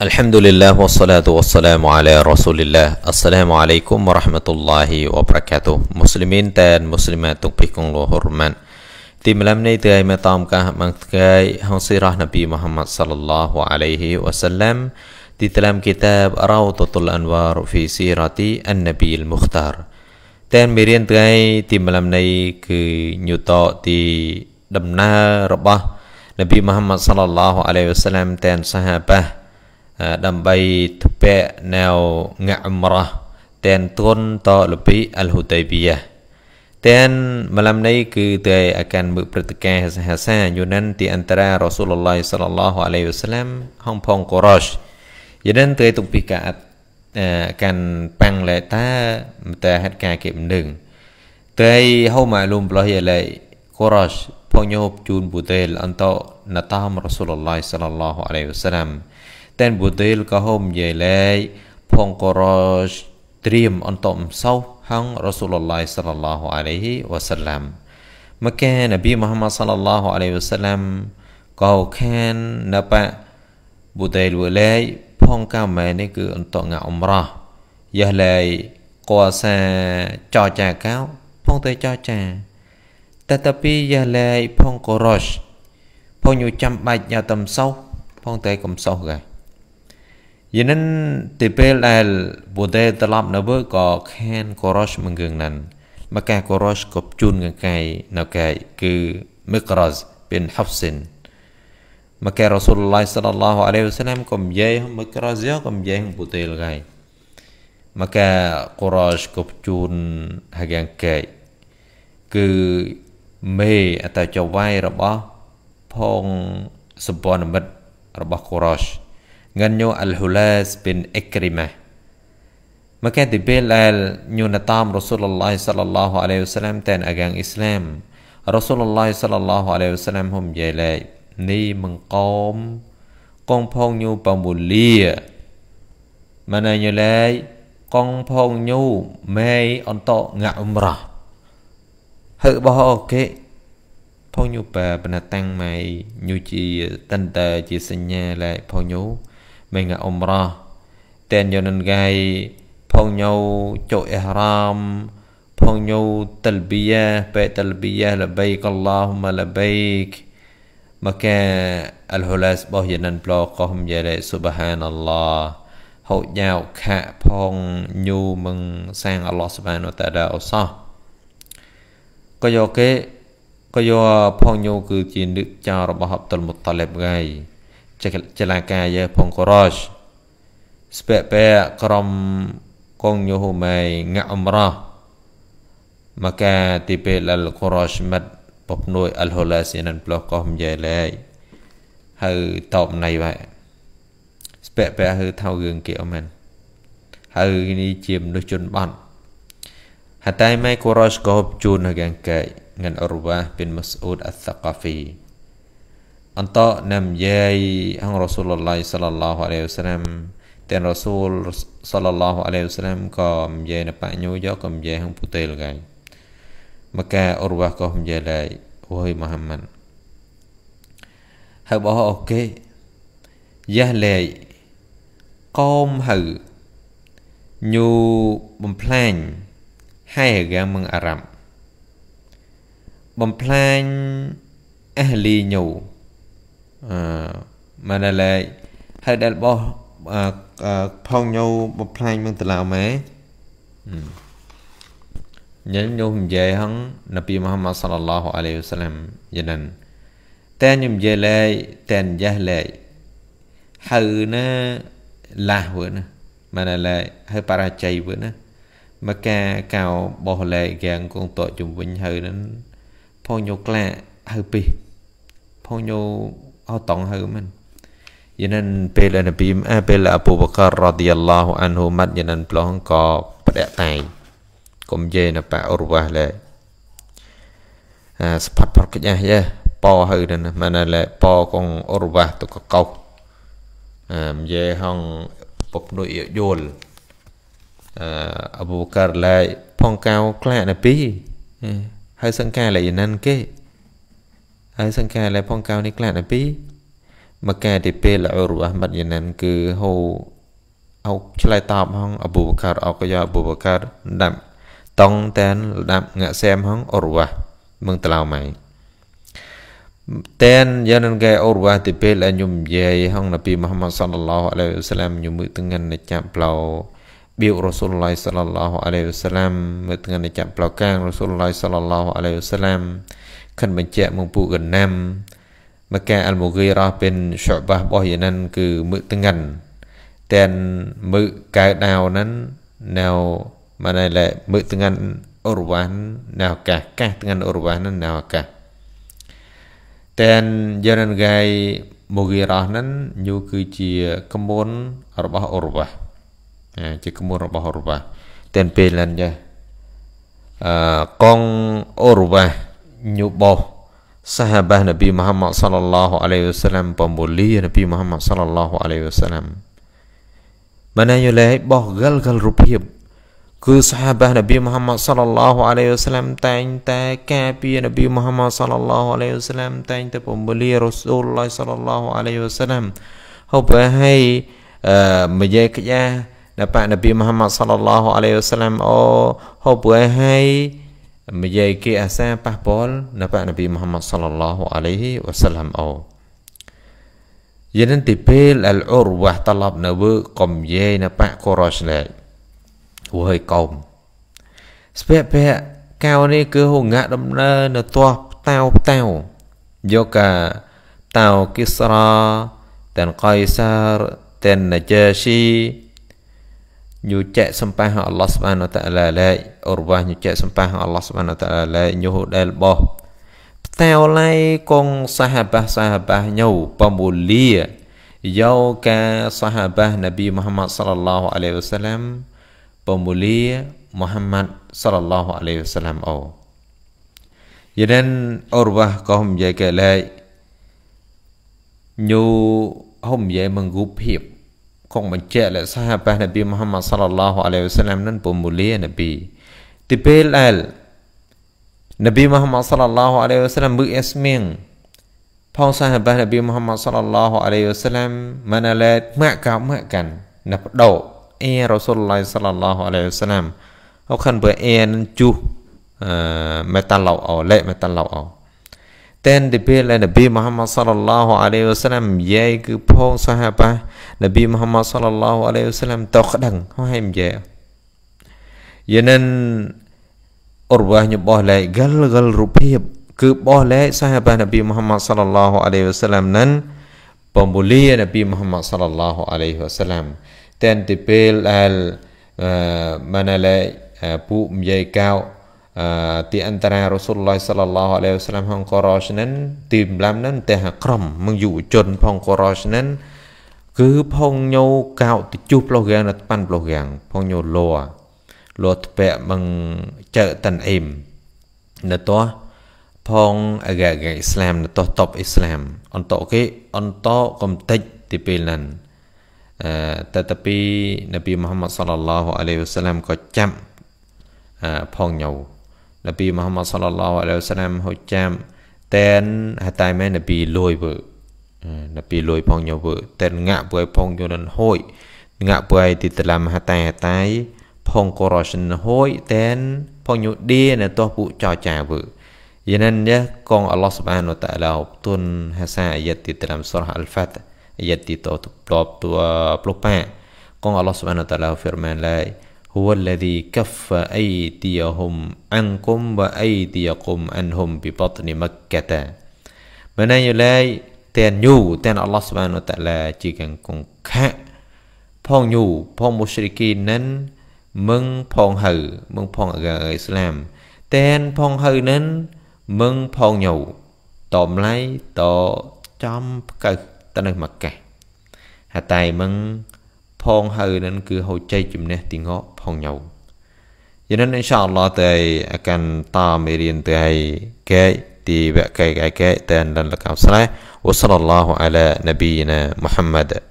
الحمد لله والصلاة والسلام على رسول الله السلام عليكم ورحمة الله وبركاته مسلمين تان مسلمات تقبيكم وحرمان تي ملمني تي مطامك من تكاي هنصيرا نبي محمد صلى الله عليه وسلم تي تلام كتاب روضة الأنوار في سيرة النبي المختار تان ميرين تي ملمني كي نيوتا تي دمنا ربه نبي محمد صلى الله عليه وسلم تان صحابه ដើម្បីធ្ពាក់នៅងាក់អមរះតែនទ្រុនតលពីអលហ៊ូតៃប៊ីយ៉ាតែនមលំនៃគឺតែអាកានមើព្រឹត្តិការសហសាយូណានទីអន្តរារ៉ាស៊ូលឡោះសលឡោះអាឡៃវសាឡាមហងផងកូរ៉ូសយូណានទៅទុកពីកាអត់កានប៉ាំងឡែតាមតែហេតុការគេមិនដឹងតែហូម៉ាលុំប្លោះយឡៃកូរ៉ូសផងយោបជូនពូទេល អន្តណតាមរ៉ាស៊ូលឡោះសលឡោះអាឡៃវសាឡាម ten budil ka hom ye lei phong koroj trim antom sau hang rasulullah sallallahu alaihi wasallam maka nabi muhammad sallallahu alaihi wasallam kau khan napa budil welai ផងកាមែនេះគឺអន្តងាអមរោះយះលែកោសាចោចាកោផងតែចោចាតតពីយះលែផងកោរោសផងយូចាំបាច់យ៉ាតំសោផងតែកំសោកែ Yenen tipel al bude telap na bu ko khan korosh menggeng nan maka korosh kop chun ngang kai na kai ku miqraz bin hafsin មកែរ៉ូស៊ូលឡៃសលឡោះអាឡៃវសឡាមកុំនិយាយមកក្រសៀកុំនិយាយពូទេលហើយមកែកូរ៉ាជកុបជូនហាយ៉ាងកែគឺមេអតចវាយរបស់ផងសម្ព័ន្ធមិត្តរបស់កូរ៉ាជ ganó al-Hulas bin Ikrimah. Maka dibelal nyunatam Rasulullah sallallahu alaihi wasallam tan agang Islam. Rasulullah sallallahu alaihi wasallam hum jelai ni mengkom kong phong nyu pamulia. Mana nyelai kong phong nyu mei onto ngak umrah. Hự bỏ ok ផងញូប៉ាបណតាំងម៉ៃញូជាតន្តជាសញ្ញាឡែផងញូ menga umrah ten yonan gai phong nhau cho ihram phong nhau talbiyah pe talbiyah labbaik allahumma labbaik maka al hulas boh yanan plo kohum yale subhanallah ហូចញោខៈផងញូមឹងសាងអល់ឡោះសុបានតាដាអសោះក៏យកគេក៏យកផងញូគឺ ជានឹកចៅរបស់អប់តុលមុតតលេបថ្ងៃចលាកាយផងករជស្ពពក្រុមកងយូហូម៉ៃងាក់អមរ៉ាមកកាទីពេលលកូរ៉ាស្មិតពពនួយអលហូឡាស៊ីណានប្លោះកោះមយ៉ែលែកហើយតបណៃបែស្ពពហឺថៅរឿងគេអមែនហើយនេះជាមនុស្សជនបាត់ហតែម៉ៃកូរ៉ាស្កោបជូនហកាងកែងានអរវ៉ាបិនម៉ាស៊ូតអស្សាកាហ្វី Anto nam yai hang Rasulullah sallallahu alaihi wasallam tên Rasul sallallahu alaihi wasallam ko yai na pa nyu yo ko yai hang putel gai maka urwah ko yai lai wahai Muhammad hab oh ok yah lai kom hau ញូបំផ្លាញហៃរកាមងអារ៉ាប់បំផ្លាញអះលីញូអឺម៉ែណែឡែកហើយដែលបោះផងញោបំផ្លាញមឹងតឡៅម៉ែញញញុំយាយហងនប៊ីមូហាម៉ាត់សល្លឡោះអាឡៃហ៊ីវសឡាមយិនតែញុំយាយលែកតែនយ៉ាលែកហើយណាឡាស់វើណាម៉ែណែឡែកហើយបរាជ័យវើណាមកការកៅបោះលែកយ៉ាងគងតក់ជំវិញហើយនឹងផងញោក្លាហើយពីផងញោអត់តង់ហើមិនយានពេលនប៊ីមអពេលអបូបការរ៉ាឌីយ៉ាឡោះអានហ៊ូម៉ាត់យានប្លងក៏ផ្ដាក់តែងកុំយេណបអ៊ូរវ៉ាឡេអាស្ផាត់ផកយ៉ាយ៉ាប៉ហើនឹងម៉ានឡេប៉កងអ៊ូរវ៉ាទុកកោអមយេហងពពនុយយល់អអបូបការឡៃផងកៅខ្លាណពីហើយសង្ការឡៃណានគេហើយសង្ខារដែលផងកៅនេះក្លាតអំពី មកកែទីពេលអ៊ូរអាហ្មាត់យ៉ាណានគឺហូអោឆ្លើយតបហងអប៊ូបកាត់អកយ៉ាអប៊ូបកាត់ដាប់តងតែនលដាប់ងាក់សែមហងអ៊ូរវ៉ាមឹងត្លោម៉ៃតែនយ៉ានកែអ៊ូរវ៉ាទីពេលអញុំយាយ ហងនប៊ីមូហាម៉ាត់សល្លឡោះអាឡៃវសាឡាមញុំមឹកទាំងនចាប់ប្លោបៀករ៉ូស៊ូលឡៃសល្លឡោះអាឡៃវសាឡាមមឹកទាំងនចាប់ប្លោកាងរ៉ូស៊ូលឡៃសល្លឡោះអាឡៃវសាឡាមខិនបញ្ជាក់មកពូកណាំមកកាអលមូគីរ៉ោះពេលឈបាសរបស់យានានគឺមឹកទាំងតែនមឹកកៅដៅនឹងនៅមកណែលែមឹកទាំងអរវ៉ាននៅអាកាសកាសទាំងអរវ៉ាននៅអាកាសតែនយានានកាយមូគីរ៉ោះនឹងយូគឺជាកមុនរបស់អរវ៉ាជាកមុនរបស់អរវ៉ាតែនពេលឡើងចាអកងអរវ៉ា nyuboh sahabah Nabi Muhammad sallallahu alaihi wasallam pemulia Nabi Muhammad sallallahu alaihi wasallam mana yulai boh gal gal រូបភាព គឺសាហាបានប៊ីមូហាម៉ាត់សលឡោះអាឡៃវសឡាំតែងតែការពារនប៊ីមូហាម៉ាត់សលឡោះអាឡៃវសឡាំតែងតែពំលីរ៉ូស៊ូលឡោះសលឡោះអាឡៃវសឡាំហូបហើយអឺមយាយក្យាណបៈនប៊ីមូហាម៉ាត់សលឡោះអាឡៃវសឡាំអូហូបហើយនិយាយគេអាសាប៉ះពាល់នៅព្រះនប៊ីមូហាម៉ាត់សល្លឡោះអាឡៃហ៊ីវ៉ាសឡាមអូយានទីពេលអលអ៊ូរវ៉ាតឡប់នៅវើកំយាយនៅប៉កូរ៉ូស្លេកវហើយកុំស្ពែពែកៅនេះគឺហងាក់ដំណើរនៅទាស់តៅតៅយកកាតៅគិស្រាទាំងកៃសារទាំងណាជាស៊ី nhu nyu cek sembah Allah Subhanahu wa taala lai urwah nyu cek sembah Allah Subhanahu wa taala lai nyu del boh theo lai kong sahabah sahabah nyu pemulia yau ka sahabah Nabi Muhammad sallallahu alaihi wasallam pemulia Muhammad sallallahu alaihi wasallam au Yadan urwah kaum jaga nhu hôm hom ye menggup hiệp គង់បញ្ជាក់លោកសាហាបានប៊ីមូហាម៉ាត់សល្លឡោះអាឡៃវសាឡាមនឹងពមូលីនប៊ីទីពេលអលនប៊ីមូហាម៉ាត់សល្លឡោះអាឡៃវសាឡាមមឹកអេស្មៀងផងសាហាបានប៊ីមូហាម៉ាត់សល្លឡោះអាឡៃវសាឡាមម៉ាណាឡេតម៉ាក់កោម៉ាក់កាន់ណាប់ដោអេរ៉ូស៊ុលឡៃសល្លឡោះអាឡៃវសាឡាមអូខាន់បើអេនឹងជុះមេតាឡោអោលេមេតាឡោអោ Dan dibela Nabi Muhammad sallallahu alaihi wasallam yai ke pong sahabat Nabi Muhammad sallallahu alaihi wasallam tau kadang ho oh, hem je. Yenen urbah nyoboh lai gal gal rupiap ke boh lai sahabat Nabi Muhammad sallallahu alaihi wasallam nan pembulia Nabi Muhammad sallallahu alaihi wasallam. Dan dibela al uh, mana lai uh, bu mjai kau ទីអន្តរារ៉ូស៊ុលឡោះសលឡោះអាឡៃវស្លាមហងករ៉ូឈនិនទីម្លាំនឹងតែក្រមមឹងយុវជនផងករ៉ូឈនិន គឺផងញោកោតជុះផ្លោះរាំងណប៉ាន់ផ្លោះរាំងផងញោលัวលัวធ្ពាក់មឹងចើតិនអ៊ីមណតោះផងអកាកអ៊ីស្លាមណតោះតបអ៊ីស្លាមអន្តោគេអន្តោកំតិចទីពេលហ្នឹងអឺតតពីនប៊ីមូហាម៉ាត់សលឡោះអាឡៃវស្លាមក៏ចាប់ផងញោ Nabi Muhammad sallallahu alaihi wasallam ho cham ten hatai men Nabi lôi vợ Nabi lôi phong nhau vợ ten ngạ bơi phong nhau nên hội ngạ bơi thì tự làm hatai hatai phong cô rồi sinh hội ten phong nhau đi là to phụ cho trà vợ យ៉ាងណានេះកងអល់ឡោះសុបានវតាឡាទុនហាសាអាយ៉ាទីតាមសូរអាល់ហ្វាតអាយ៉ាទីតតបតតប្លុបប៉ាកងអល់ឡោះសុបានវតាឡាហ្វីរម៉ានឡាយ هو الذي كف أيديهم عنكم وأيديكم عنهم ببطن مكة មែនយលេតែនយូតែនអល់ឡោះស៊ុបហានតាឡាជាកងកងខៈផងយូផងមូស្រីគីនិនមឹងផងហៅមឹងផងអ៊ីស្លាមតែនផងហៅនិនមឹងផងញូតំឡៃតចំផ្កើតនៅមកកេះហតៃមឹងផងហើយនឹងគឺហូចចៃជំនះទីងកផងញោមយ៉ាងนั้น insyaallah តែអានតាមេរៀនទៅឲ្យកែទីវគ្គកែកែតែនលកោស្រេះវសលឡោះអាឡានប៊ីណាមូហាម៉ាត់